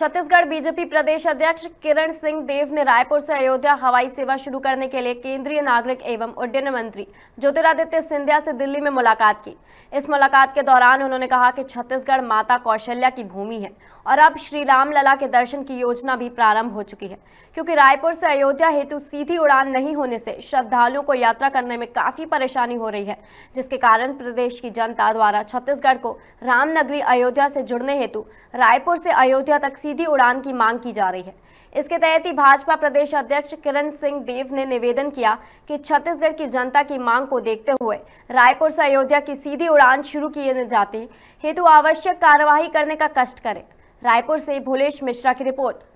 Chhattisgarh BJP प्रदेश अध्यक्ष किरण सिंह देव ने रायपुर से अयोध्या हवाई सेवा शुरू करने के लिए केंद्रीय नागरिक एवं उड्डयन मंत्री ज्योतिरादित्य सिंधिया से दिल्ली में मुलाकात की इस मुलाकात के दौरान उन्होंने कहा कि छत्तीसगढ़ माता कौशल्या की भूमि है और अब श्री राम लला के दर्शन की योजना भी प्रारंभ हो चुकी है क्योंकि रायपुर से अयोध्या हेतु सीधी उड़ान नहीं होने से श्रद्धालुओं को यात्रा करने में काफी परेशानी हो रही है जिसके कारण प्रदेश की जनता द्वारा छत्तीसगढ़ को रामनगरी अयोध्या से जुड़ने हेतु रायपुर से अयोध्या तक सीधी उड़ान की मांग की जा रही है इसके तहत ही भाजपा प्रदेश अध्यक्ष किरण सिंह देव ने निवेदन किया कि छत्तीसगढ़ की जनता की मांग को देखते हुए रायपुर से अयोध्या की सीधी उड़ान शुरू किए जाती हेतु आवश्यक कार्यवाही करने का कष्ट करें रायपुर से भूलेश मिश्रा की रिपोर्ट